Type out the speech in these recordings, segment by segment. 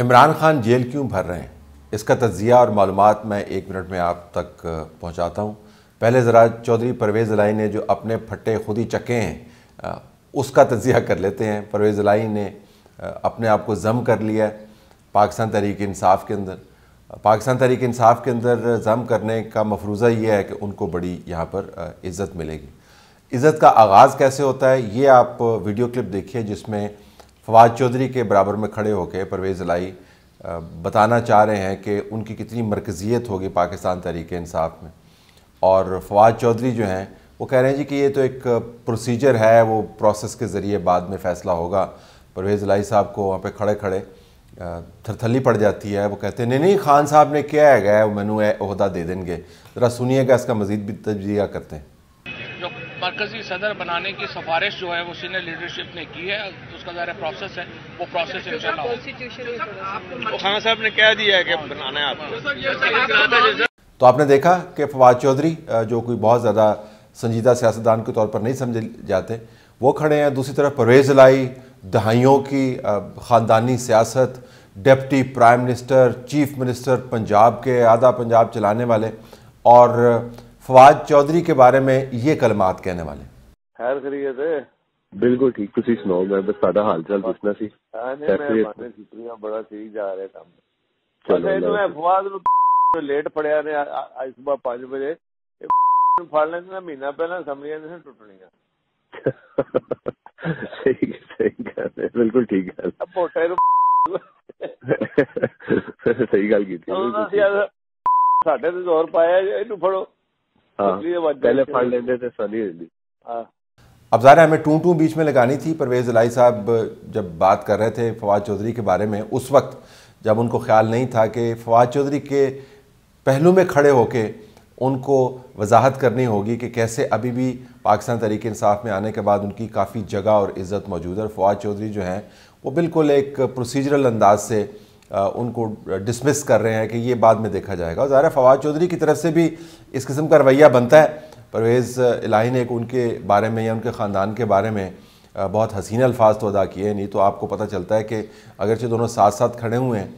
Imran Khan jail क्यों भर रहे हैं इसका तजिया और मालूम मैं एक मिनट में आप तक पहुँचाता हूँ पहले ज़रा चौधरी परवेज़ लाई ने जो अपने फट्टे खुद ही चके हैं उसका तजिया कर लेते हैं परवेज़ लाई ने अपने आप को जम कर लिया है पाकिस्तान तहरीक इंसाफ के अंदर पाकिस्तान तहरीक इंसाफ के अंदर जम करने का मफरूज़ा ये है कि उनको बड़ी यहाँ पर इज़्ज़त मिलेगी इज़्ज़त का आगाज़ कैसे होता है ये आप वीडियो क्लिप देखिए जिसमें फवाद चौधरी के बराबर में खड़े होकर परवेज़ लाई बताना चाह रहे हैं कि उनकी कितनी मरकज़ियत होगी पाकिस्तान तहरीक इंसाफ में और फवाद चौधरी जो हैं वो कह रहे हैं जी कि ये तो एक प्रोसीजर है वो प्रोसेस के ज़रिए बाद में फ़ैसला होगा परवेज़ लाई साहब को वहाँ पे खड़े खड़े थरथली पड़ जाती है वो कहते हैं नहीं नहीं खान साहब ने क्या है गया मैनू अहदा दे देंगे ज़रा सुनिएगा इसका मज़ीद भी तजिया करते हैं मरकजी सदर बनाने की सिफारिश जो है वो सीनियर लीडरशिप ने की है उसका ज़रा प्रोसेस है वो प्रोसेस इंशाल्लाह तो खान साहब ने कह दिया है कि बनाना है आपको तो आपने देखा कि फवाद चौधरी जो कोई बहुत ज़्यादा संजीदा सियासतदान के तौर पर नहीं समझे जाते वो खड़े हैं दूसरी तरफ परवेज़ लाई दहाइयों की ख़ानदानी सियासत deputy prime minister chief minister Punjab के आधा पंजाब चलाने वाले और फवाद चौधरी के बारे में ये कलमात कहने वाले खैर खरीत है ਬਿਲਕੁਲ ਠੀਕ ਤੁਸੀਂ ਸੁਣਾਓ ਮੈਂ ਬਸ ਤੁਹਾਡਾ ਹਾਲ ਚਾਲ ਪੁੱਛਣਾ ਸੀ ਸ਼ੁਕਰੀਆ ਬੜਾ ਠੀਕ ਜਾ ਰਿਹਾ ਕੰਮ ਚਲੋ ਇਹਨੂੰ ਅਫਵਾਦ ਨੂੰ ਲੇਟ ਪੜਿਆ ਨੇ ਅੱਜ ਸਵੇਰ 5 ਵਜੇ ਨੂੰ ਫੜ ਲੈਂਦੇ ਨਾ ਮਹੀਨਾ ਪਹਿਲਾਂ ਸਮਰੀਆਂ ਨੇ ਟੁੱਟਣੀਆਂ ਸਹੀ ਸਹੀ ਗੱਲ ਹੈ ਬਿਲਕੁਲ ਠੀਕ ਗੱਲ ਮੋਟੇ ਨੂੰ ਸਹੀ ਗੱਲ ਕੀਤੀ ਸਾਡੇ ਤੇ ਜ਼ੋਰ ਪਾਇਆ ਇਹਨੂੰ ਫੜੋ हाँ। पहले फाड़ लेते थे सनी हाँ। अब ज़ाहिर हमें टू टू बीच में लगानी थी परवेज़ अलाई साहब जब बात कर रहे थे फवाद चौधरी के बारे में उस वक्त जब उनको ख्याल नहीं था कि फवाद चौधरी के पहलू में खड़े होके उनको वजाहत करनी होगी कि कैसे अभी भी पाकिस्तान तरीके इंसाफ में आने के बाद उनकी काफ़ी जगह और इज़्ज़त मौजूद है और फवाद चौधरी जो हैं वो बिल्कुल एक प्रोसीजरल अंदाज से उनको डिसमिस कर रहे हैं कि ये बाद में देखा जाएगा और ज़ाहिर फवाद चौधरी की तरफ से भी इस किस्म का रवैया बनता है परवेज़ इलाही ने एक उनके बारे में या उनके ख़ानदान के बारे में बहुत हसीन अल्फाज तो अदा किए नहीं तो आपको पता चलता है कि अगरचे दोनों साथ साथ खड़े हुए हैं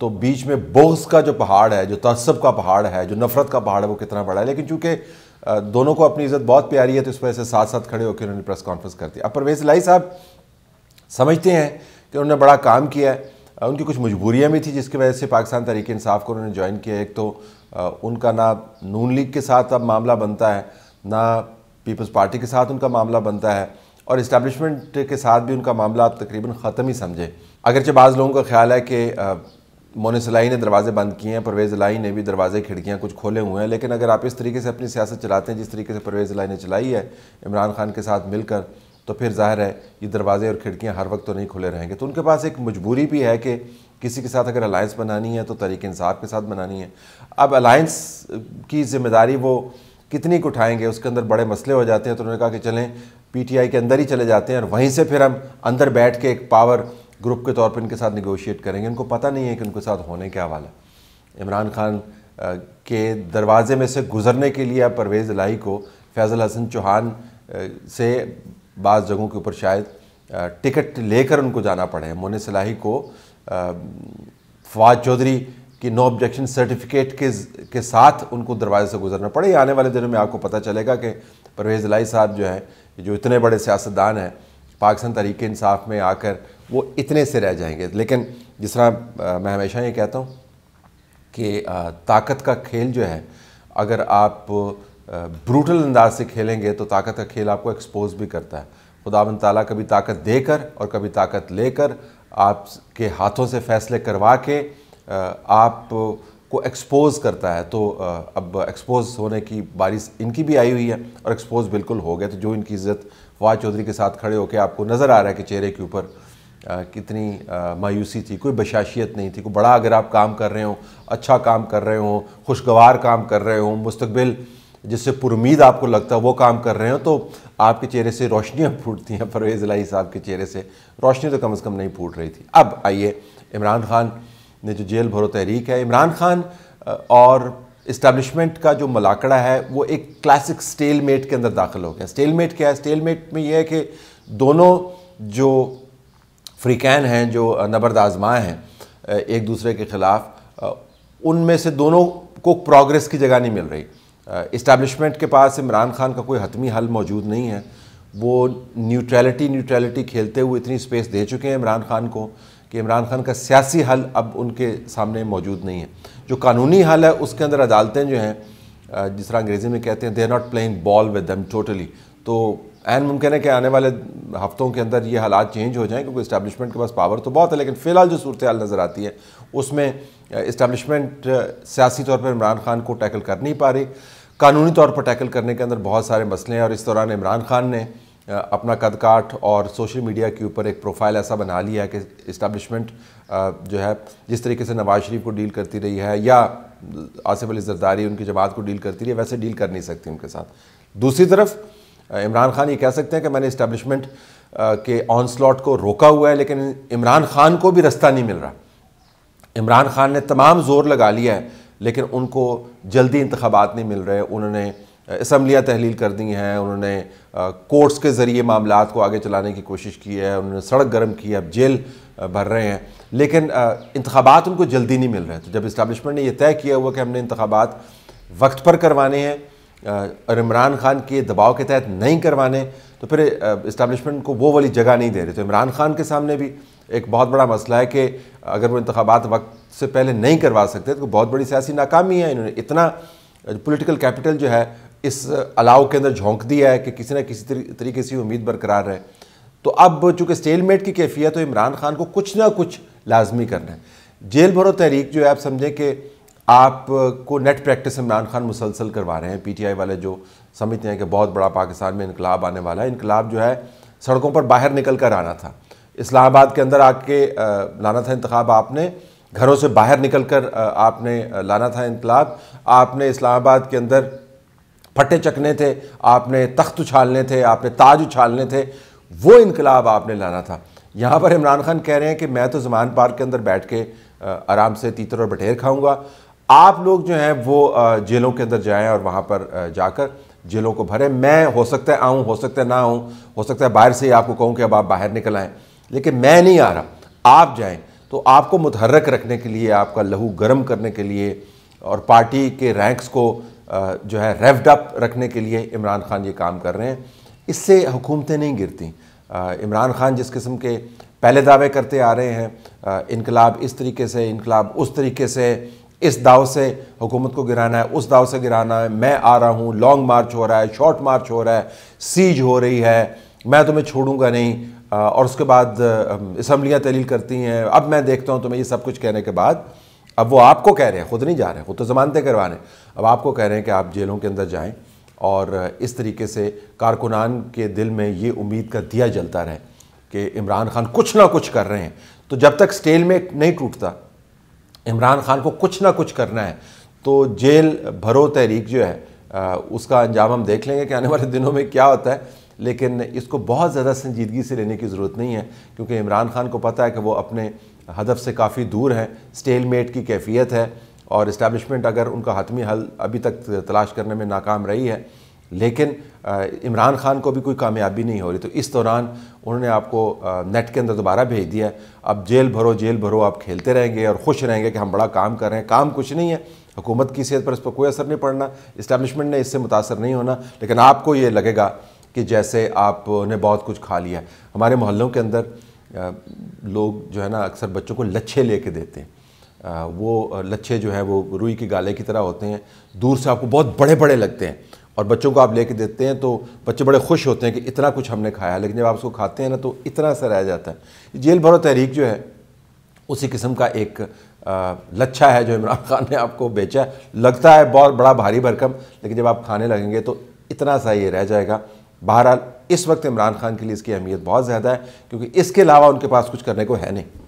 तो बीच में बोस का जो पहाड़ है जो तसब का पहाड़ है जो नफ़रत का पहाड़ है वो कितना बड़ा है लेकिन चूँकि दोनों को अपनी इज़्ज़त बहुत प्यारी है तो इस वजह से साथ साथ खड़े होकर उन्होंने प्रेस कॉन्फ्रेंस कर दी अब परवेज़ लाई साहब समझते हैं कि उन्होंने बड़ा काम किया है उनकी कुछ मजबूरियाँ भी थी जिसकी वजह से पाकिस्तान तरीके इंसाफ को उन्होंने ज्वाइन किया एक तो उनका ना नून लीग के साथ अब मामला बनता है ना पीपल्स पार्टी के साथ उनका मामला बनता है और इस्टबलिशमेंट के साथ भी उनका मामला आप तकरीबन ख़त्म ही समझे अगरचे बाज़ लोगों का ख्याल है कि मोनिस लाई ने दरवाज़े बंद किए हैं परवेज़ लाई ने भी दरवाज़े खिड़कियाँ कुछ खोले हुए हैं लेकिन अगर आप इस तरीके से अपनी सियासत चलाते हैं जिस तरीके से परवेज़ लाई ने चलाई है इमरान खान के साथ मिलकर तो फिर जाहिर है ये दरवाजे और खिड़कियाँ हर वक्त तो नहीं खुले रहेंगे तो उनके पास एक मजबूरी भी है कि किसी के साथ अगर अलायंस बनानी है तो तरीके इंसाफ के साथ बनानी है अब अलायंस की जिम्मेदारी वो कितनी को उठाएंगे उसके अंदर बड़े मसले हो जाते हैं तो उन्होंने कहा कि चलें पीटीआई के अंदर ही चले जाते हैं और वहीं से फिर हम अंदर बैठ के एक पावर ग्रुप के तौर पर इनके साथ निगोशिएट करेंगे उनको पता नहीं है कि उनके साथ होने क्या वाला इमरान खान के दरवाजे में से गुजरने के लिए अब परवेज़ लाही को फैज़ल हसन चौहान से बाज़ जगहों के ऊपर शायद टिकट लेकर उनको जाना पड़े मोन सलाही को फवाद चौधरी कि नो ऑब्जेक्शन सर्टिफिकेट के के साथ उनको दरवाजे से गुजरना पड़े आने वाले दिनों में आपको पता चलेगा कि परवेज़ लाई साहब जो हैं जो इतने बड़े सियासतदान हैं पाकिस्तान तरीके इंसाफ में आकर वो इतने से रह जाएंगे लेकिन जिस तरह मैं हमेशा ये कहता हूँ कि ताकत का खेल जो है अगर आप ब्रूटल अंदाज से खेलेंगे तो ताकत का खेल आपको एक्सपोज भी करता है खुदा ताला कभी ताकत देकर और कभी ताकत लेकर आपके हाथों से फैसले करवा के आप को एक्सपोज करता है तो अब एक्सपोज होने की बारिश इनकी भी आई हुई है और एक्सपोज बिल्कुल हो गया तो जो इनकी इज्जत फवाद चौधरी के साथ खड़े होकर आपको नज़र आ रहा है कि चेहरे के ऊपर कितनी मायूसी थी कोई बशाशियत नहीं थी कोई बड़ा अगर आप काम कर रहे हो अच्छा काम कर रहे हो खुशगवार काम कर रहे हो मुस्तबिल जिससे पुरुद आपको लगता है वो काम कर रहे हो तो आपके चेहरे से रोशनियाँ फूटती हैं परवेज़ लाई साहब के चेहरे से रोशनी तो कम अज़ कम नहीं फूट रही थी अब आइए इमरान खान ने जो जेल भरो तहरीक है इमरान खान और इस्टेब्लिशमेंट का जो मलाकड़ा है वो एक क्लासिक स्टेल मेट के अंदर दाखिल हो गया स्टेल मेट क्या है स्टेल मेट में यह है कि दोनों जो फ्रीकैन हैं जो नबर्द आजमा हैं एक दूसरे के ख़िलाफ़ उनमें से दोनों को प्रोग्रेस की जगह नहीं मिल रही इस्टेब्लिशमेंट के पास इमरान खान का कोई हतमी हल मौजूद नहीं है वो न्यूट्रलिटी न्यूट्रलिटी खेलते हुए इतनी स्पेस दे चुके हैं इमरान खान को कि इमरान खान का सियासी हल अब उनके सामने मौजूद नहीं है जो कानूनी हल है उसके अंदर अदालतें जो हैं जिस तरह अंग्रेज़ी में कहते हैं they are not playing ball with them totally तो एन मुमकिन है कि आने वाले हफ्तों के अंदर ये हालात चेंज हो जाएं क्योंकि इस्टेब्लिशमेंट के पास पावर तो बहुत है लेकिन फ़िलहाल जो सूरत हाल नज़र आती है उसमें इस्टबलिशमेंट सियासी तौर पर इमरान खान को टैकल कर नहीं पा रही कानूनी तौर पर टैकल करने के अंदर बहुत सारे मसले हैं और इस दौरान इमरान खान ने अपना कद काठ और सोशल मीडिया के ऊपर एक प्रोफाइल ऐसा बना लिया है कि इस्टबलिशमेंट जो है जिस तरीके से नवाज शरीफ को डील करती रही है या आसिफ अली जरदारी उनकी जमात को डील करती रही है वैसे डील कर नहीं सकती उनके साथ दूसरी तरफ इमरान खान ये कह सकते हैं कि मैंने इस्टबलिशमेंट के ऑन स्लॉट को रोका हुआ है लेकिन इमरान खान को भी रास्ता नहीं मिल रहा इमरान खान ने तमाम जोर लगा लिया है लेकिन उनको जल्दी इंतबात नहीं मिल रहे उन्होंने इसम्बलियाँ तहलील कर दी हैं उन्होंने कोर्ट्स के ज़रिए मामला को आगे चलाने की कोशिश की है उन्होंने सड़क गर्म की है अब जेल भर रहे हैं लेकिन इंतबात उनको जल्दी नहीं मिल रहे तो जब इस्टबलिशमेंट ने यह तय किया हुआ कि हमने इंतबात वक्त पर करवाने हैं और इमरान खान के दबाव के तहत नहीं करवाने तो फिर इस्टबलिशमेंट को वो वाली जगह नहीं दे रहे तो इमरान खान के सामने भी एक बहुत बड़ा मसला है कि अगर वो इंतबात वक्त से पहले नहीं करवा सकते तो बहुत बड़ी सियासी नाकामी है इन्होंने इतना पोलिटिकल कैपिटल जो है इस अलाव के अंदर झोंक दिया है कि किसी न किसी तरीके से उम्मीद बरकरार रहे तो अब चूँकि स्टेलमेट की कैफियत तो इमरान खान को कुछ ना कुछ लाजमी करना है जेल भरो तहरीक जो है आप समझें कि आप को नेट प्रैक्टिस इमरान खान मुसलसल करवा रहे हैं पीटीआई वाले जो समझते हैं कि बहुत बड़ा पाकिस्तान में इनकलाब आने वाला है इनकलाब जो है सड़कों पर बाहर निकल कर आना था इस्लामाबाद के अंदर आके लाना था इंतब आपने घरों से बाहर निकल कर आपने लाना था इनकलाब आपने इस्लामाबाद के अंदर फटे चकने थे आपने तख्त उछालने थे आपने ताज उछालने थे वो इनकलाब आपने लाना था यहाँ पर इमरान खान कह रहे हैं कि मैं तो जमान पार्क के अंदर बैठ के आराम से तीतर और बटेर खाऊंगा आप लोग जो हैं वो जेलों के अंदर जाएं और वहाँ पर जाकर जेलों को भरें मैं हो सकता है आऊँ हो सकता है ना आऊँ हो सकता है बाहर से ही आपको कहूँ कि अब आप बाहर निकल आएँ लेकिन मैं नहीं आ रहा आप जाएं तो आपको मुतहरक रखने के लिए आपका लहू गर्म करने के लिए और पार्टी के रैंक्स को जो है रेवड अप रखने के लिए इमरान खान ये काम कर रहे हैं इससे हुकूमतें नहीं गिरती इमरान खान जिस किस्म के पहले दावे करते आ रहे हैं इनकलाब इस तरीके से इनकलाब उस तरीके से इस दाव से हुकूमत को गिराना है उस दाव से गिराना है मैं आ रहा हूँ लॉन्ग मार्च हो रहा है शॉर्ट मार्च हो रहा है सीज हो रही है मैं तुम्हें छोड़ूंगा नहीं और उसके बाद इसम्बलियाँ तहलील करती हैं अब मैं देखता हूँ तुम्हें ये सब कुछ कहने के बाद अब वो आपको कह रहे हैं खुद नहीं जा रहे हैं खुद तो जमानतें हैं अब आपको कह रहे हैं कि आप जेलों के अंदर जाएँ और इस तरीके से कारकुनान के दिल में ये उम्मीद का दिया जलता रहे कि इमरान खान कुछ ना कुछ कर रहे हैं तो जब तक स्टेल में नहीं टूटता इमरान खान को कुछ ना कुछ करना है तो जेल भरो तहरीक जो है उसका अंजाम हम देख लेंगे कि आने वाले दिनों में क्या होता है लेकिन इसको बहुत ज़्यादा संजीदगी से लेने की ज़रूरत नहीं है क्योंकि इमरान खान को पता है कि वो अपने हदफ से काफ़ी दूर हैं मेट की कैफियत है और इस्टबलिशमेंट अगर उनका हतमी हल अभी तक तलाश करने में नाकाम रही है लेकिन इमरान खान को भी कोई कामयाबी नहीं हो रही तो इस दौरान उन्होंने आपको नेट के अंदर दोबारा भेज दिया अब जेल भरो जेल भरो आप खेलते रहेंगे और खुश रहेंगे कि हम बड़ा काम कर रहे हैं काम कुछ नहीं है हुकूमत की सेहत पर इस पर कोई असर नहीं पड़ना इस्टबलिशमेंट ने इससे मुतासर नहीं होना लेकिन आपको ये लगेगा कि जैसे आपने बहुत कुछ खा लिया है हमारे मोहल्लों के अंदर लोग जो है ना अक्सर बच्चों को लच्छे लेके देते हैं वो लच्छे जो है वो रुई के गाले की तरह होते हैं दूर से आपको बहुत बड़े बड़े लगते हैं और बच्चों को आप लेके देते हैं तो बच्चे बड़े खुश होते हैं कि इतना कुछ हमने खाया लेकिन जब आप उसको खाते हैं ना तो इतना सा रह जाता है जेल भरो तहरीक जो है उसी किस्म का एक लच्छा है जो इमरान खान ने आपको बेचा लगता है बहुत बड़ा भारी भरकम लेकिन जब आप खाने लगेंगे तो इतना सा ये रह जाएगा बहरहाल इस वक्त इमरान खान के लिए इसकी अहमियत बहुत ज़्यादा है क्योंकि इसके अलावा उनके पास कुछ करने को है नहीं